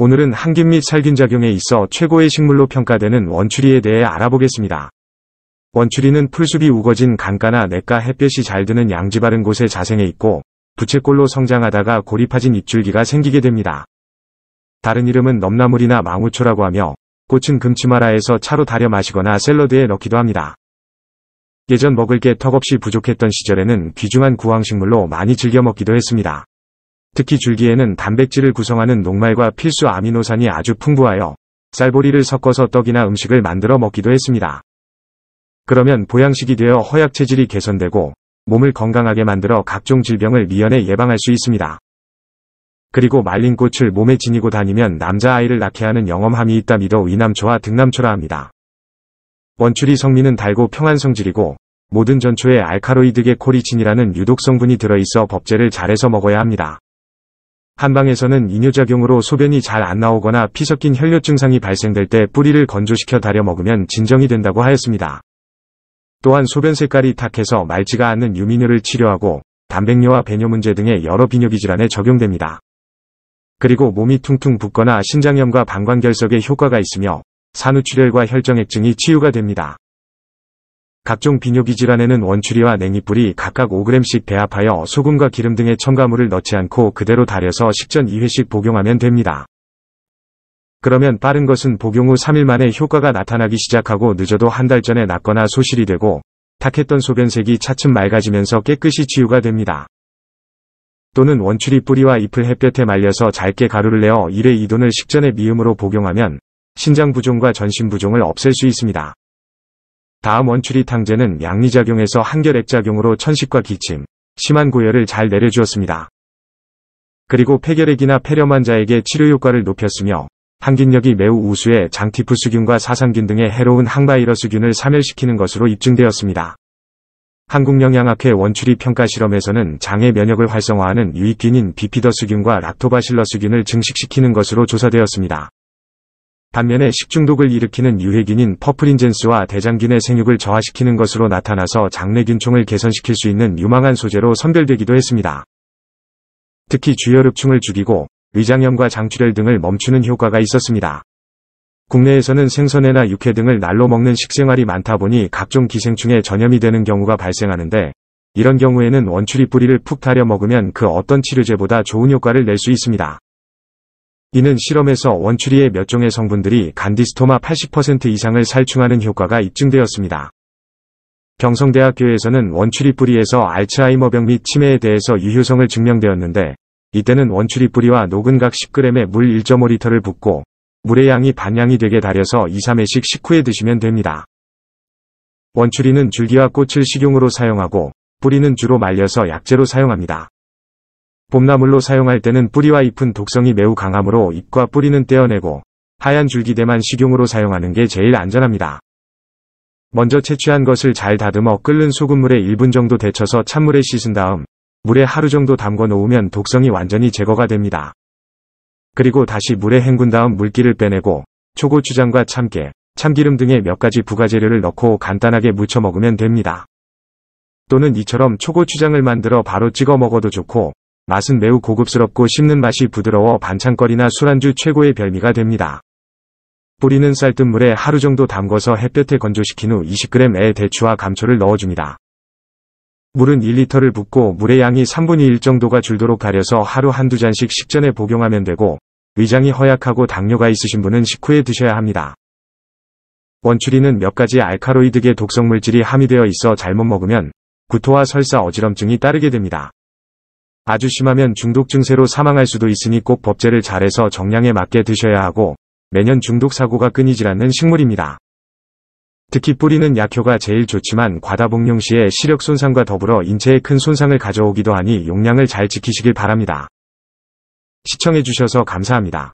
오늘은 항균 및 살균작용에 있어 최고의 식물로 평가되는 원추리에 대해 알아보겠습니다. 원추리는 풀숲이 우거진 강가나 냇가 햇볕이 잘 드는 양지 바른 곳에 자생해 있고 부채꼴로 성장하다가 고립파진 입줄기가 생기게 됩니다. 다른 이름은 넘나물이나 망우초라고 하며 꽃은 금치마라에서 차로 달여 마시거나 샐러드에 넣기도 합니다. 예전 먹을 게 턱없이 부족했던 시절에는 귀중한 구황식물로 많이 즐겨 먹기도 했습니다. 특히 줄기에는 단백질을 구성하는 녹말과 필수 아미노산이 아주 풍부하여 쌀보리를 섞어서 떡이나 음식을 만들어 먹기도 했습니다. 그러면 보양식이 되어 허약 체질이 개선되고 몸을 건강하게 만들어 각종 질병을 미연에 예방할 수 있습니다. 그리고 말린 꽃을 몸에 지니고 다니면 남자아이를 낳게 하는 영험함이 있다 믿어 위남초와 등남초라 합니다. 원추리 성미는 달고 평안 성질이고 모든 전초에 알카로이드게 코리친이라는 유독성분이 들어있어 법제를 잘해서 먹어야 합니다. 한방에서는 이뇨작용으로 소변이 잘 안 나오거나 피 섞인 혈뇨 증상이 발생될 때 뿌리를 건조시켜 달여 먹으면 진정이 된다고 하였습니다. 또한 소변 색깔이 탁해서 맑지가 않는 유미뇨를 치료하고 단백뇨와 배뇨 문제 등의 여러 비뇨기 질환에 적용됩니다. 그리고 몸이 퉁퉁 붓거나 신장염과 방광결석에 효과가 있으며 산후출혈과 혈정액증이 치유가 됩니다. 각종 비뇨기 질환에는 원추리와 냉이뿌리 각각 5g씩 배합하여 소금과 기름 등의 첨가물을 넣지 않고 그대로 달여서 식전 2회씩 복용하면 됩니다. 그러면 빠른 것은 복용 후 3일 만에 효과가 나타나기 시작하고 늦어도 한 달 전에 낫거나 소실이 되고 탁했던 소변색이 차츰 맑아지면서 깨끗이 치유가 됩니다. 또는 원추리 뿌리와 잎을 햇볕에 말려서 짧게 가루를 내어 1회 2돈을 식전에 미음으로 복용하면 신장 부종과 전신 부종을 없앨 수 있습니다. 다음 원추리 탕제는 양리작용에서 한결액작용으로 천식과 기침, 심한 고열을 잘 내려주었습니다. 그리고 폐결핵이나 폐렴 환자에게 치료효과를 높였으며 항균력이 매우 우수해 장티푸스균과 사상균 등의 해로운 항바이러스균을 사멸시키는 것으로 입증되었습니다. 한국영양학회 원추리 평가 실험에서는 장의 면역을 활성화하는 유익균인 비피더스균과 락토바실러스균을 증식시키는 것으로 조사되었습니다. 반면에 식중독을 일으키는 유해균인 퍼프린젠스와 대장균의 생육을 저하시키는 것으로 나타나서 장내균총을 개선시킬 수 있는 유망한 소재로 선별되기도 했습니다. 특히 주혈흡충을 죽이고 위장염과 장출혈 등을 멈추는 효과가 있었습니다. 국내에서는 생선회나 육회 등을 날로 먹는 식생활이 많다 보니 각종 기생충에 전염이 되는 경우가 발생하는데 이런 경우에는 원추리 뿌리를 푹 타려 먹으면 그 어떤 치료제보다 좋은 효과를 낼 수 있습니다. 이는 실험에서 원추리의 몇 종의 성분들이 간디스토마 80% 이상을 살충하는 효과가 입증되었습니다. 경성대학교에서는 원추리 뿌리에서 알츠하이머병 및 치매에 대해서 유효성을 증명되었는데 이때는 원추리 뿌리와 녹은 각1 0 g 의물 1.5L를 붓고 물의 양이 반량이 되게 달여서 2, 3회씩 식후에 드시면 됩니다. 원추리는 줄기와 꽃을 식용으로 사용하고 뿌리는 주로 말려서 약재로 사용합니다. 봄나물로 사용할 때는 뿌리와 잎은 독성이 매우 강하므로 잎과 뿌리는 떼어내고 하얀 줄기대만 식용으로 사용하는 게 제일 안전합니다. 먼저 채취한 것을 잘 다듬어 끓는 소금물에 1분 정도 데쳐서 찬물에 씻은 다음 물에 하루 정도 담궈 놓으면 독성이 완전히 제거가 됩니다. 그리고 다시 물에 헹군 다음 물기를 빼내고 초고추장과 참깨, 참기름 등의 몇 가지 부가재료를 넣고 간단하게 무쳐 먹으면 됩니다. 또는 이처럼 초고추장을 만들어 바로 찍어 먹어도 좋고 맛은 매우 고급스럽고 씹는 맛이 부드러워 반찬거리나 술안주 최고의 별미가 됩니다. 뿌리는 쌀뜨물에 하루 정도 담궈서 햇볕에 건조시킨 후 20g의 대추와 감초를 넣어줍니다. 물은 1리터를 붓고 물의 양이 3분의 1 정도가 줄도록 가려서 하루 한두 잔씩 식전에 복용하면 되고 위장이 허약하고 당뇨가 있으신 분은 식후에 드셔야 합니다. 원추리는 몇 가지 알카로이드계 독성물질이 함유되어 있어 잘못 먹으면 구토와 설사 어지럼증이 따르게 됩니다. 아주 심하면 중독 증세로 사망할 수도 있으니 꼭 법제를 잘해서 정량에 맞게 드셔야 하고 매년 중독 사고가 끊이질 않는 식물입니다. 특히 뿌리는 약효가 제일 좋지만 과다 복용 시에 시력 손상과 더불어 인체에 큰 손상을 가져오기도 하니 용량을 잘 지키시길 바랍니다. 시청해주셔서 감사합니다.